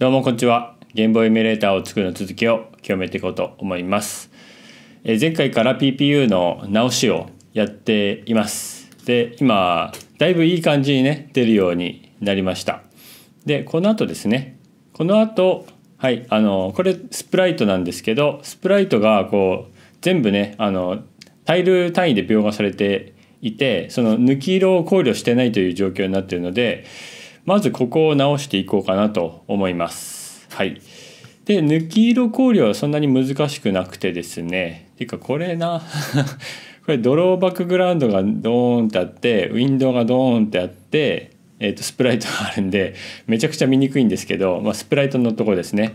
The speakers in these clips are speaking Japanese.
どうもこんにちは。ゲームボーイエミュレーターを作るの続きを極めていこうと思います。え前回から PPU の直しをやっています。で、今、だいぶいい感じにね、出るようになりました。で、この後ですね。この後、はい、あの、これスプライトなんですけど、スプライトがこう、全部ね、あの、タイル単位で描画されていて、その抜き色を考慮してないという状況になっているので、まずここを直していこうかなと思います。はい。で、抜き色香料はそんなに難しくなくてですね。ていうかこれな これドローバックグラウンドがドーンってあって、ウィンドウがドーンってあって、えー、とスプライトがあるんで、めちゃくちゃ見にくいんですけど、まあ、スプライトのとこですね。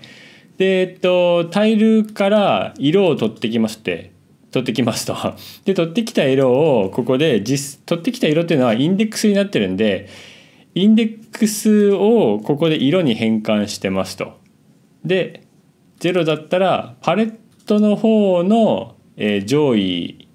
で、えっと、タイルから色を取ってきまして、取ってきますと。で、取ってきた色をここで実、取ってきた色っていうのはインデックスになってるんで、インデックスをここで色に変換してますと。で0だったらパレットの方の、上位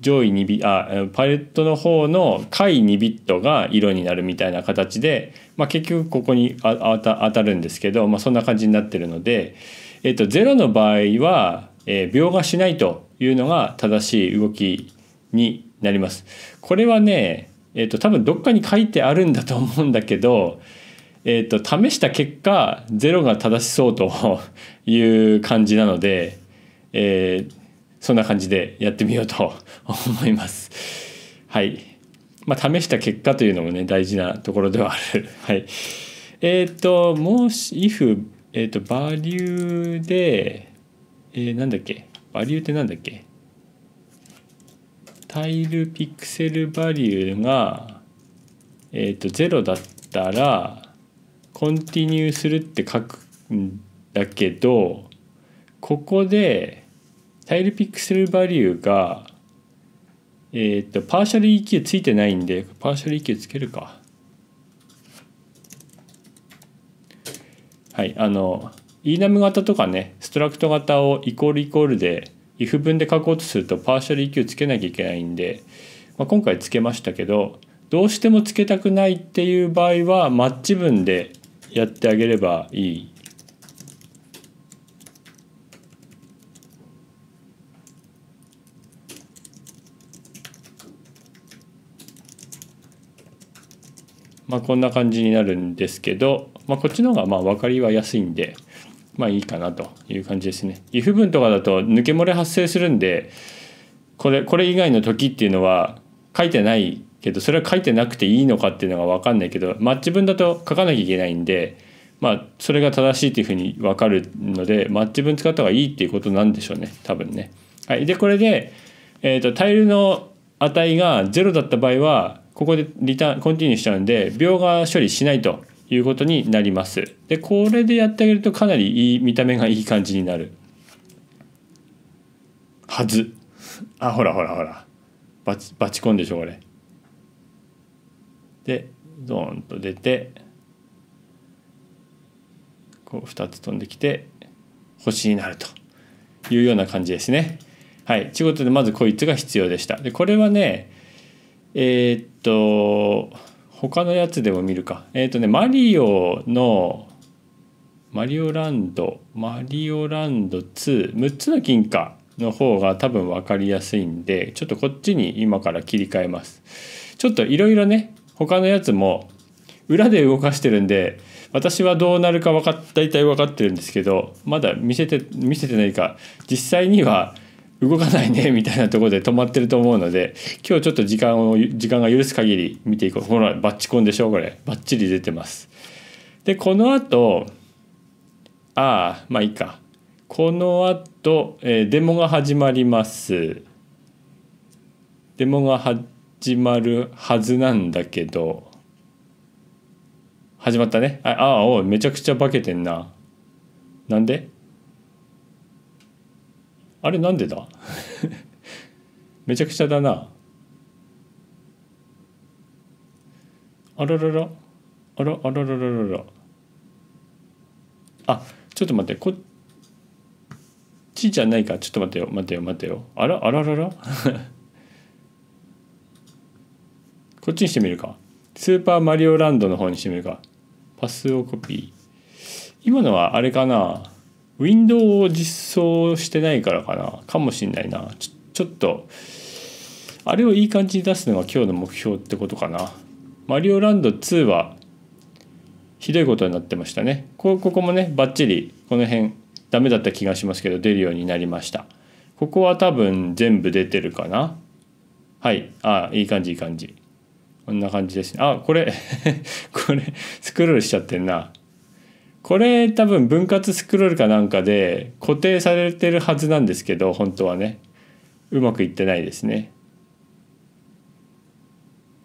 上位2ビあパレットの方の下位2ビットが色になるみたいな形で、まあ、結局ここにあた当たるんですけど、まあ、そんな感じになってるので、えっと、0の場合は、え描画しないというのが正しい動きになります。これはねえーと、多分どっかに書いてあるんだと思うんだけど、えーと、試した結果0が正しそうと いう感じなので、えー、そんな感じでやってみようと 思います。はい。まあ、試した結果というのもね大事なところではある。はい。えっ、ー、ともし if えっ、ー、とバリューで、えー、なんだっけバリューってなんだっけタイルピクセルバリューが、えー、と0だったらコンティニューするって書くんだけどここでタイルピクセルバリューがえっ、ー、とパーシャル EQ ついてないんでパーシャル EQ つけるかはいあのイーナム型とかねストラクト型をイコールイコールで if 文で書こうとするとパーシャル EQ つけなきゃいけないんで、まあ、今回つけましたけどどうしてもつけたくないっていう場合はマッチ文でやってあげればいい。まあ、こんな感じになるんですけど、まあ、こっちの方がまあ分かりはやすいんで、まあいいかなという感じですね。if 文とかだと抜け漏れ発生するんでこれこれ以外の時っていうのは書いてないけどそれは書いてなくていいのかっていうのが分かんないけどマッチ文だと書かなきゃいけないんでまあそれが正しいっていうふうに分かるのでマッチ文使った方がいいっていうことなんでしょうね多分ね。はい、でこれで、えーとタイルの値が0だった場合はここでリターンコンティニューしちゃうんで描画処理しないということになります。で、これでやってあげるとかなりいい、見た目がいい感じになる。はず。あ、ほらほらほら。バチ、バチコンでしょ、これ。で、ドーンと出て、こう2つ飛んできて、星になるというような感じですね。はい。ちいうことで、まずこいつが必要でした。で、これはね、えー、っと、他のやつでも見るかえっ、ー、とねマリオのマリオランドマリオランド26つの金貨の方が多分分かりやすいんでちょっとこっちに今から切り替えますちょっといろいろね他のやつも裏で動かしてるんで私はどうなるか分かっ大体分かってるんですけどまだ見せて見せてないか実際には、うん動かないね みたいなところで止まってると思うので今日ちょっと時間を時間が許す限り見ていこうほらバッチコンでしょこれバッチリ出てますでこの後ああまあいいかこの後、えー、デモが始まりますデモが始まるはずなんだけど始まったねああおめちゃくちゃ化けてんななんであれなんでだ めちゃくちゃだなあらららあらあらららららあちょっと待ってこっちじゃないかちょっと待ってよ待ってよ待ってよあらあららら こっちにしてみるかスーパーマリオランドの方にしてみるかパスをコピー今のはあれかなウィンドウを実装してないからかなかもしんないなちょちょっとあれをいい感じに出すのが今日の目標ってことかなマリオランド2はひどいことになってましたねこここもねバッチリこの辺ダメだった気がしますけど出るようになりましたここは多分全部出てるかなはいあいい感じいい感じこんな感じですねあこれ これスクロールしちゃってんなこれ多分分割スクロールかなんかで固定されてるはずなんですけど本当はねうまくいってないですね、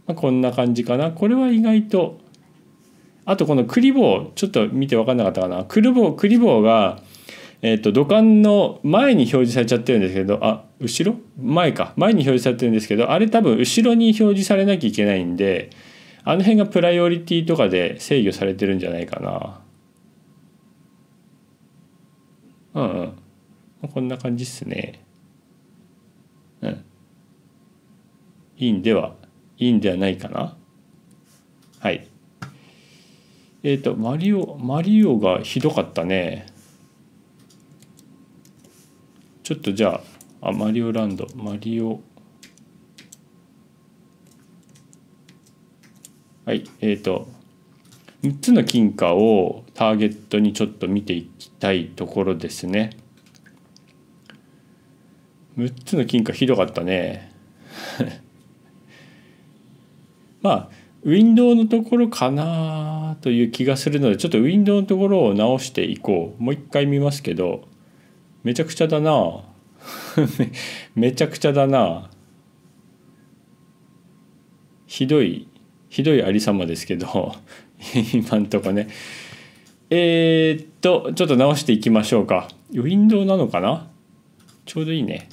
まあ、こんな感じかなこれは意外とあとこのクリボーちょっと見て分かんなかったかなクリボークリボーがえっ、ー、と土管の前に表示されちゃってるんですけどあ後ろ前か前に表示されてるんですけどあれ多分後ろに表示されなきゃいけないんであの辺がプライオリティとかで制御されてるんじゃないかな。うんうんこんな感じっすねうんいいんではいいんではないかなはいえっ、ー、とマリオマリオがひどかったねちょっとじゃああマリオランドマリオはいえっ、ー、と3つの金貨をターゲットにちょっと見ていきたいところですね6つの金貨ひどかったね まあウィンドウのところかなという気がするのでちょっとウィンドウのところを直していこうもう一回見ますけどめちゃくちゃだな めちゃくちゃだなひどいひどいありさまですけど 今んとこね。えー、っと、ちょっと直していきましょうか。ウィンドウなのかなちょうどいいね。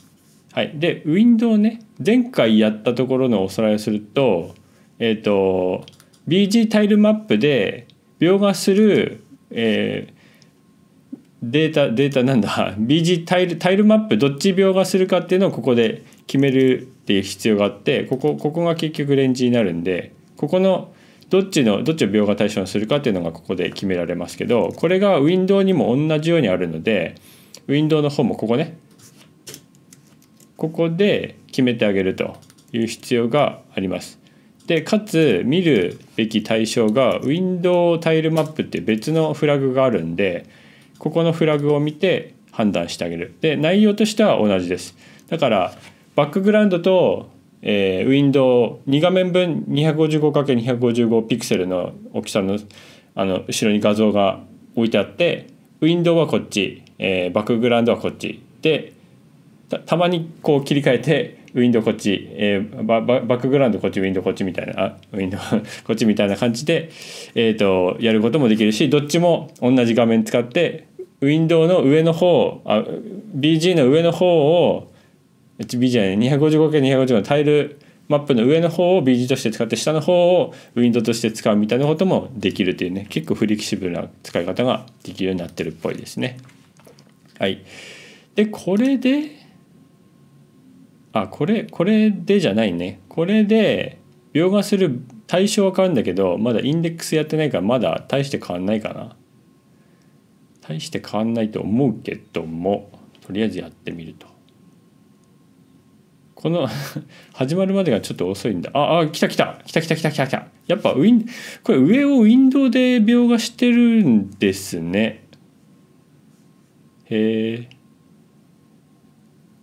はい。で、ウィンドウね、前回やったところのおさらいをすると、えー、っと、BG タイルマップで描画する、えー、データ、データなんだ、BG タイル、タイルマップ、どっち描画するかっていうのをここで決めるっていう必要があって、ここ、ここが結局レンジになるんで、ここのどっちのどっちを描画対象にするかっていうのがここで決められますけどこれがウィンドウにも同じようにあるのでウィンドウの方もここねここで決めてあげるという必要があります。でかつ見るべき対象がウィンドウタイルマップって別のフラグがあるんでここのフラグを見て判断してあげる。で内容としては同じです。だからバックグラウンドとえー、ウィンドウ2画面分 255×255 ピクセルの大きさのあの後ろに画像が置いてあってウィンドウはこっち、えー、バックグラウンドはこっちでたまにこう切り替えてウィンドウこっち、えー、バババックグラウンドこっちウィンドウこっちみたいなあウィンドウ こっちみたいな感じで、えーと、とやることもできるしどっちも同じ画面使ってウィンドウの上の方あ BG の上の方を B じゃない 255×250 のタイルマップの上の方を BG として使って下の方をウィンドウとして使うみたいなこともできるというね結構フレキシブルな使い方ができるようになってるっぽいですね。はい、でこれであこれこれでじゃないねこれで描画する対象は変わるんだけどまだインデックスやってないからまだ大して変わんないかな。大して変わんないと思うけどもとりあえずやってみると。この 始まるまでがちょっと遅いんだああ来た来た来た来た来た来た来たやっぱウィンこれ上をウィンドウで描画してるんですねへえ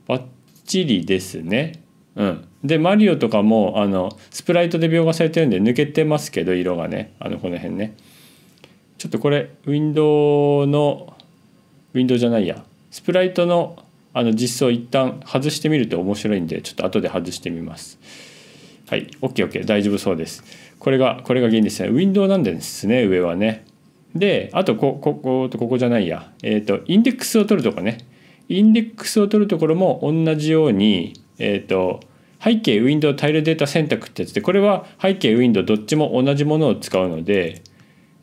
バッチリですねうんでマリオとかもあのスプライトで描画されてるんで抜けてますけど色がねあのこの辺ねちょっとこれウィンドウのウィンドウじゃないやスプライトのあの実装一旦外してみると面白いんでちょっと後で外してみます。はい OKOK 大丈夫そうです。これがこれが原因ですね。ウィンドウなんですね上はね。であとこことここじゃないや、えーと、インデックスを取るとかねインデックスを取るところも同じように、えーと、背景ウィンドウタイルデータ選択ってやつでこれは背景ウィンドウどっちも同じものを使うので、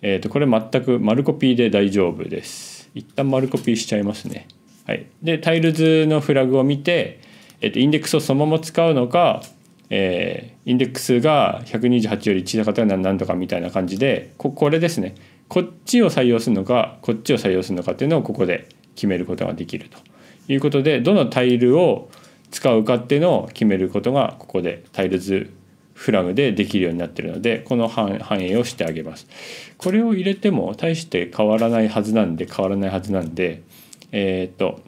えーとこれ全く丸コピーで大丈夫です。一旦丸コピーしちゃいますね。はい、でタイルズのフラグを見て、えっと、インデックスをそのまま使うのか、えー、インデックスが128より小さかったら何とかみたいな感じでここれですねこっちを採用するのかこっちを採用するのかっていうのをここで決めることができるということでどのタイルを使うかっていうのを決めることがここでタイルズフラグでできるようになってるのでこの反映をしてあげます。これを入れても大して変わらないはずなんで変わらないはずなんで。えっ、ー、と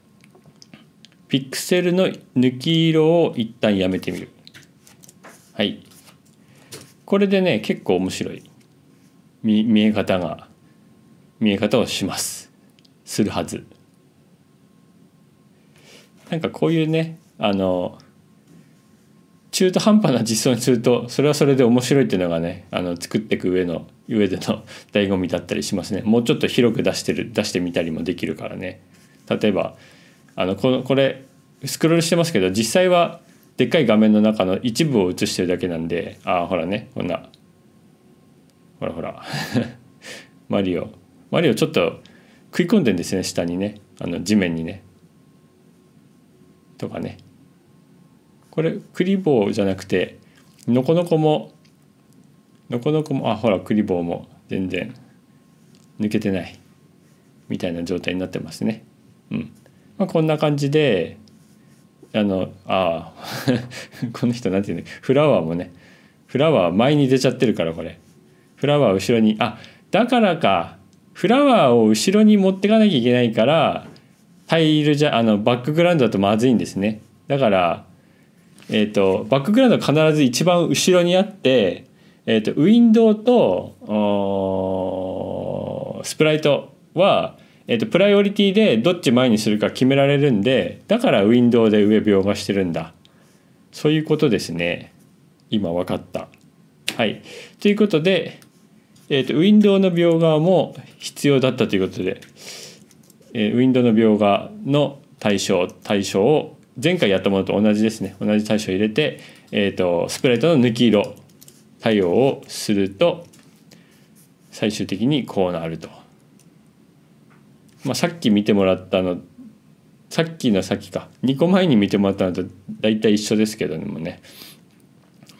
ピクセルの抜き色を一旦やめてみるはいこれでね結構面白い見見え方が見え方をしますするはずなんかこういうねあの中途半端な実装にするとそれはそれで面白いっていうのがねあの作っていく上の上での醍醐味だったりしますねもうちょっと広く出してる出してみたりもできるからね例えばあのこのこれスクロールしてますけど実際はでっかい画面の中の一部を映してるだけなんでああほらねこんなほらほら マリオマリオちょっと食い込んでんですね下にねあの地面にねとかねこれクリボーじゃなくてのこのこものこのこもあほらクリボーも全然抜けてないみたいな状態になってますねうんまあ、こんな感じであのあ この人なんていうのフラワーもねフラワー前に出ちゃってるからこれフラワー後ろにあだからかフラワーを後ろに持ってかなきゃいけないからタイルじゃあのバックグラウンドだとまずいんですねだからえっ、ー、とバックグラウンドは必ず一番後ろにあってえっ、ー、とウィンドウとスプライトはえーと、プライオリティでどっち前にするか決められるんでだからウィンドウで上描画してるんだそういうことですね今分かった。はい、ということで、えーと、ウィンドウの描画も必要だったということで、えー、ウィンドウの描画の対象対象を前回やったものと同じですね同じ対象を入れて、えーと、スプレートの抜き色対応をすると最終的にこうなると。まあ、さっき見てもらったのさっきのさっきか2個前に見てもらったのと大体一緒ですけどもね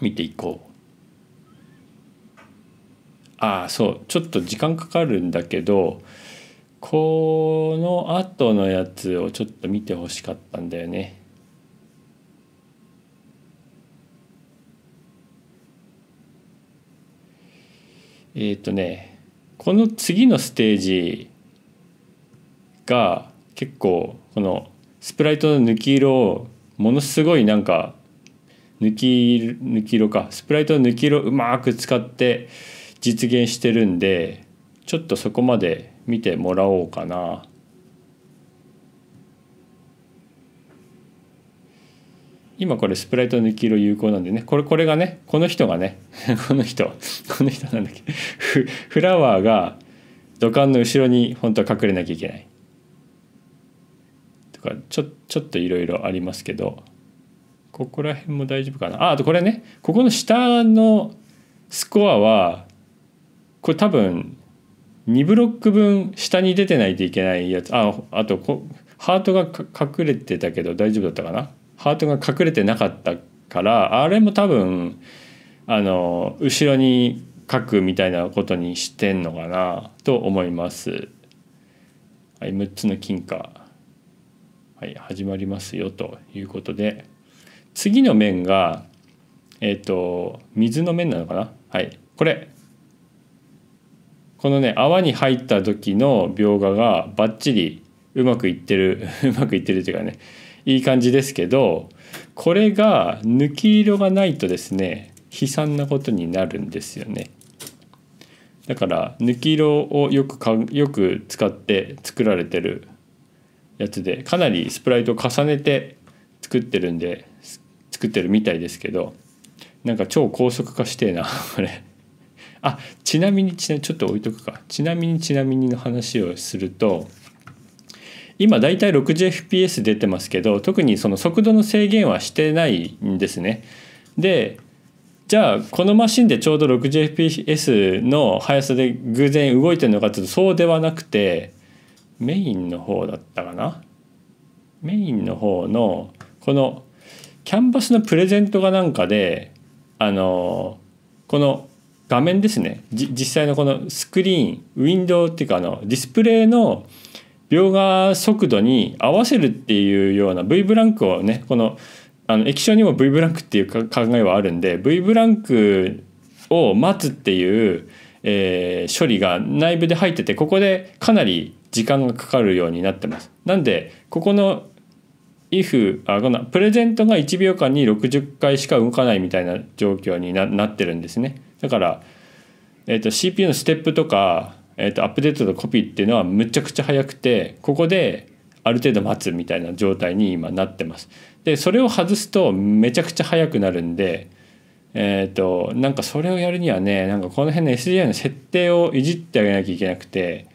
見ていこうああそうちょっと時間かかるんだけどこの後のやつをちょっと見てほしかったんだよねえっ、ー、とねこの次のステージが結構このスプライトの抜き色をものすごいなんか抜き抜き色かスプライトの抜き色うまく使って実現してるんでちょっとそこまで見てもらおうかな。今これスプライトの抜き色有効なんでねこれこれがねこの人がね この人この人なんだっけフラワーが土管の後ろに本当は隠れなきゃいけないかちょちょっといろいろありますけどここら辺も大丈夫かなああとこれねここの下のスコアはこれ多分2ブロック分下に出てないといけないやつああとこハートが隠れてたけど大丈夫だったかなハートが隠れてなかったからあれも多分あの後ろに書くみたいなことにしてんのかなと思います。はい、6つの金貨はい、始まりますよということで次の面がえっ、ー、と水の面なのかなはいこれこのね泡に入った時の描画がバッチリうまくいってる うまくいってるというかねいい感じですけどこれが抜き色がないとですね悲惨なことになるんですよね。だから抜き色をよくかよく使って作られてるやつでかなりスプライトを重ねて作ってるんで作ってるみたいですけどなんか超高速化してえな これあちなみにちなちょっと置いとくかちなみにちなみにの話をすると今だいたい 60fps 出てますけど特にその速度の制限はしてないんですねでじゃあこのマシンでちょうど 60fps の速さで偶然動いてるのかというとそうではなくてメインの方だったかなメインの方のこのキャンバスのプレゼントがなんかであのこの画面ですね実際のこのスクリーンウィンドウっていうかあのディスプレイの描画速度に合わせるっていうような V ブランクをねこのあの液晶にも V ブランクっていう考えはあるんで V ブランクを待つっていう、えー、処理が内部で入っててここでかなり時間がかかるようになってます。なんでここの if あこのプレゼントが1秒間に60回しか動かないみたいな状況になってるんですね。だから、えーと、CPU のステップとか、えーと、アップデートとコピーっていうのはむちゃくちゃ早くてここである程度待つみたいな状態に今なってます。でそれを外すとめちゃくちゃ速くなるんで。えーと、となんかそれをやるにはねなんかこの辺の SDI の設定をいじってあげなきゃいけなくて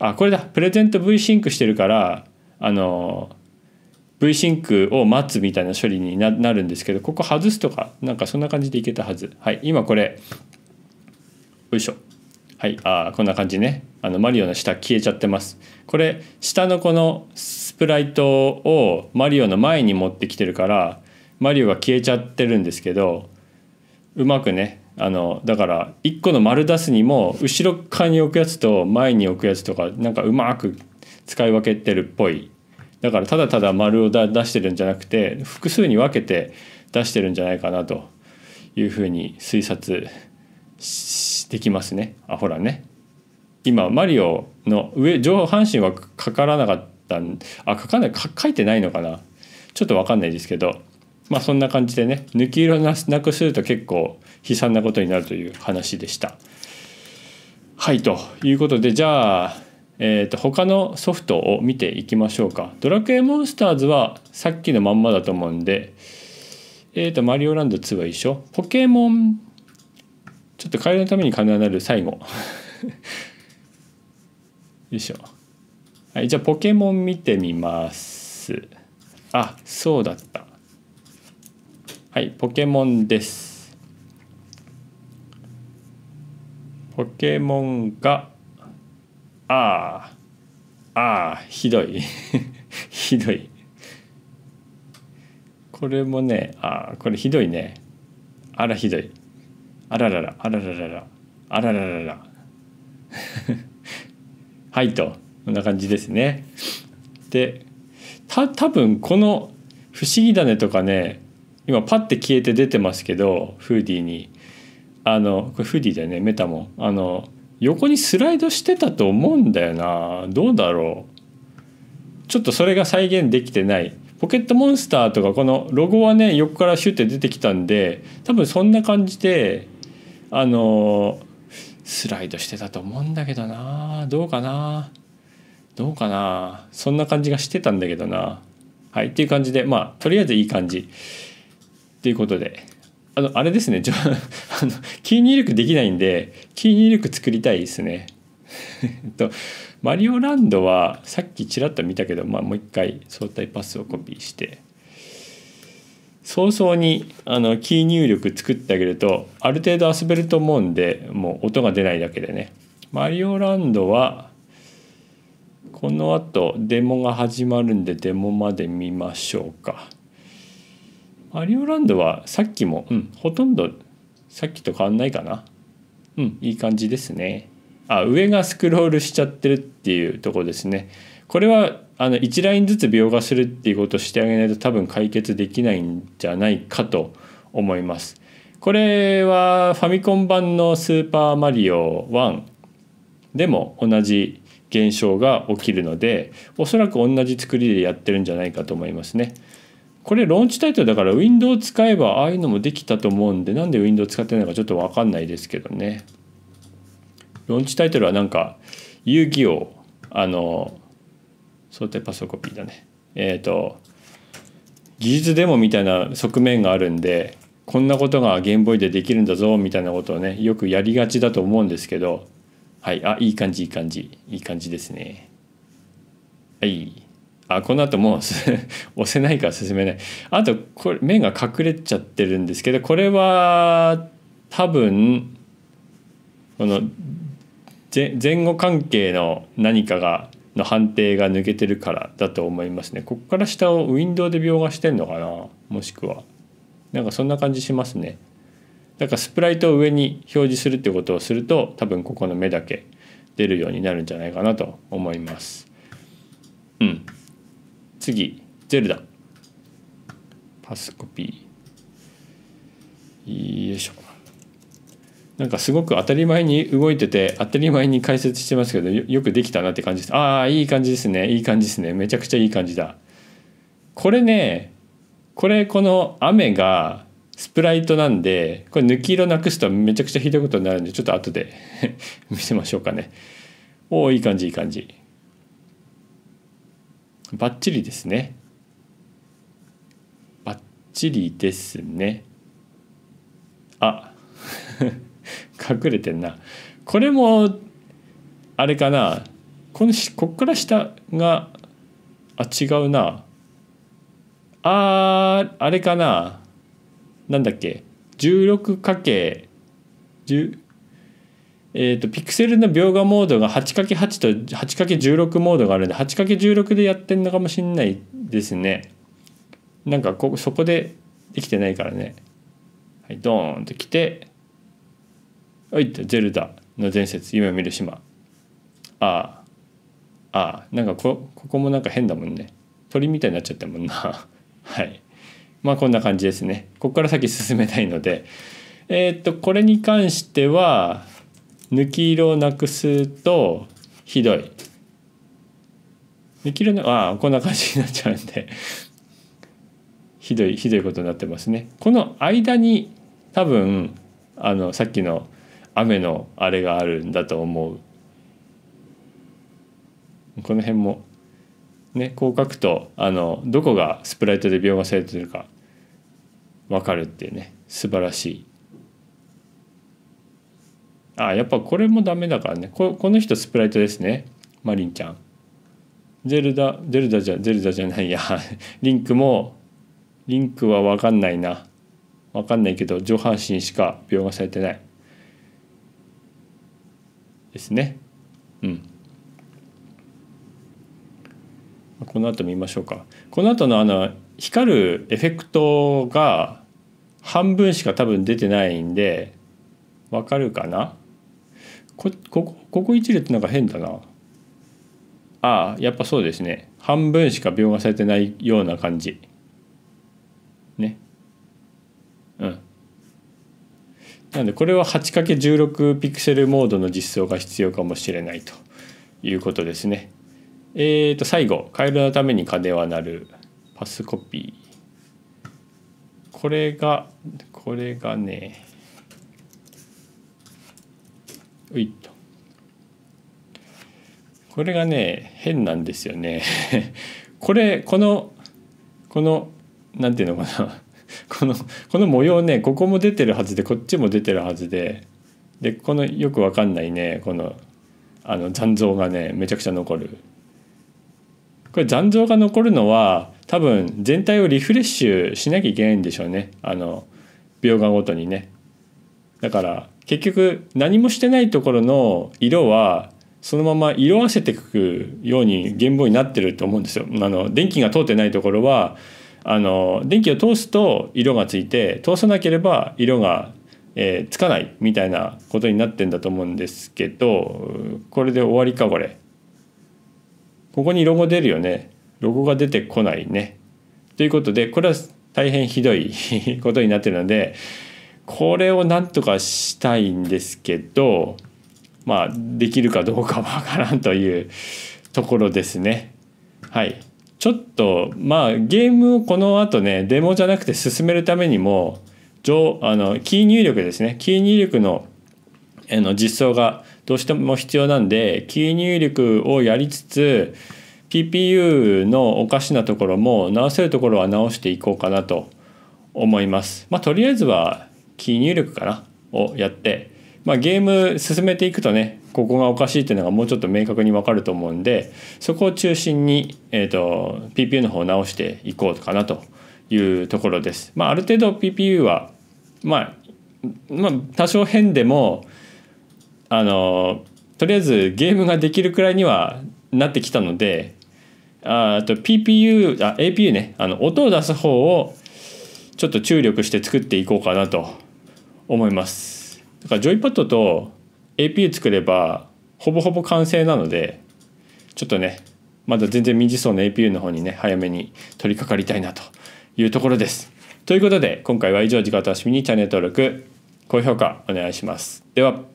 あこれだプレゼント V シンクしてるからあの V シンクを待つみたいな処理になるんですけどここ外すとかなんかそんな感じでいけたはずはい今これよいしょはいあこんな感じねあのマリオの下消えちゃってますこれ下のこのスプライトをマリオの前に持ってきてるからマリオが消えちゃってるんですけどうまくねあのだから1個の丸出すにも後ろ側に置くやつと前に置くやつとかなんかうまく使い分けてるっぽいだからただただ丸を出してるんじゃなくて複数に分けて出してるんじゃないかなというふうに推察できますねあほらね今マリオの上上半身はかからなかったあかかないか書いてないのかなちょっと分かんないですけどまあそんな感じでね抜き色なくすると結構悲惨なことになるという話でした。はいということでじゃあ、えー、と他のソフトを見ていきましょうか。ドラクエモンスターズはさっきのまんまだと思うんで、えー、とマリオランド2は一緒。ポケモンちょっと帰りのために必なる最後。よいしょ。はい、じゃあポケモン見てみます。あ、そうだった。はいポケモンですポケモンがああああひどい ひどいこれもねああこれひどいねあらひどいあらららあららららあらららら はいとこんな感じですねでた多分この「不思議だね」とかね今パッて消えて出てますけどフーディーにあのこれフーディーだよねメタもあの横にスライドしてたと思うんだよなどうだろうちょっとそれが再現できてないポケットモンスターとかこのロゴはね横からシュッて出てきたんで多分そんな感じであのスライドしてたと思うんだけどなどうかなどうかなそんな感じがしてたんだけどなはいっていう感じでまあとりあえずいい感じということであのあれですねじゃあ のキー入力できないんでキー入力作りたいですね。えっとマリオランドはさっきちらっと見たけど、まあ、もう一回相対パスをコピーして早々にあのキー入力作ってあげるとある程度遊べると思うんでもう音が出ないだけでねマリオランドはこのあとデモが始まるんでデモまで見ましょうか。マリオランドはさっきも、うん、ほとんどさっきと変わんないかな。うん、いい感じですね。あ、上がスクロールしちゃってるっていうとこですね。これはあの1ラインずつ描画するっていうことをしてあげないと多分解決できないんじゃないかと思います。これはファミコン版の「スーパーマリオ1」でも同じ現象が起きるのでおそらく同じ作りでやってるんじゃないかと思いますね。これローンチタイトルだから Windows 使えばああいうのもできたと思うんでなんで Windows 使ってないのかちょっと分かんないですけどねローンチタイトルはなんか遊戯王あの想定パソコピーだねえっ、ー、と技術デモみたいな側面があるんでこんなことがゲームボーイでできるんだぞみたいなことをねよくやりがちだと思うんですけどはいあいい感じいい感じいい感じですねはいあこの後もう 押せないから進めないあとこれ面が隠れちゃってるんですけどこれは多分この前後関係の何かがの判定が抜けてるからだと思いますねこっから下をウィンドウで描画してんのかなもしくはなんかそんな感じしますねだからスプライトを上に表示するってことをすると多分ここの目だけ出るようになるんじゃないかなと思います次ゼルダパスコピーよいしょなんかすごく当たり前に動いてて当たり前に解説してますけどよくできたなって感じですああいい感じですねいい感じですねめちゃくちゃいい感じだこれねこれこの雨がスプライトなんでこれ抜き色なくすとめちゃくちゃひどいことになるんでちょっと後で 見せましょうかねおおいい感じいい感じバッチリですねバッチリですねあ 隠れてんなこれもあれかなこのこっから下があ違うなあーあれかななんだっけ 16× 10えーと、ピクセルの描画モードが 8×8 と 8×16 モードがあるんで 8×16 でやってんのかもしんないですねなんかこそこでできてないからねはいドーンと来て「おい」と「ゼルダの伝説夢を見る島」ああああなんかこここもなんか変だもんね鳥みたいになっちゃったもんな はいまあこんな感じですねここから先進めたいのでえっ、ー、とこれに関しては抜き色をなくすとひどい抜き色のああこんな感じになっちゃうんでひどいひどいことになってますねこの間に多分あのさっきの雨のあれがあるんだと思うこの辺もねこう書くとあのどこがスプライトで描画されてるか分かるっていうね素晴らしいあやっぱこれもダメだからねここの人スプライトですねマリンちゃんゼルダゼルダじゃゼルダじゃないや リンクもリンクは分かんないな分かんないけど上半身しか描画されてないですねうんこの後見ましょうかこの後のあの光るエフェクトが半分しか多分出てないんでわかるかなここここ一列なんか変だなああやっぱそうですね半分しか描画されてないような感じねうんなんでこれは 8×16 ピクセルモードの実装が必要かもしれないということですねえっ、ー、と最後カエルのために金は鳴るパスコピーこれがこれがねういっとこれがね変なんですよね これこのこの何ていうのかな このこの模様ねここも出てるはずでこっちも出てるはずででこのよくわかんないねこのあの残像がねめちゃくちゃ残るこれ残像が残るのは多分全体をリフレッシュしなきゃいけないんでしょうねあの描画ごとにねだから結局何もしてないところの色はそのまま色あせてくように原本になってると思うんですよ。あの電気が通ってないところはあの電気を通すと色がついて通さなければ色が、えー、つかないみたいなことになってんだと思うんですけどこれで終わりかこれ。ここにロゴ出るよね。ロゴが出てこないね。ということでこれは大変ひどい ことになってるのでこれをなんとかしたいんですけどまあできるかどうかわからんというところですね。はいちょっとまあゲームをこの後ねデモじゃなくて進めるためにも上あのキー入力ですねキー入力のの実装がどうしても必要なんでキー入力をやりつつ PPU のおかしなところも直せるところは直していこうかなと思います。まあ、とりあえずは記入力かなをやって、まあ、ゲーム進めていくとねここがおかしいっていうのがもうちょっと明確に分かると思うんでそこを中心に、えーと、PPU の方を直していこうかなというところです。まあ、ある程度 PPU は、まあ、まあ多少変でもあのとりあえずゲームができるくらいにはなってきたのでああと PPU あ APU ねあの音を出す方をちょっと注力して作っていこうかなと思いますだからジョイパッドと APU 作ればほぼほぼ完成なのでちょっとねまだ全然未実装の APU の方にね早めに取り掛かりたいなというところですということで今回は以上次間を楽しみにチャンネル登録高評価お願いしますでは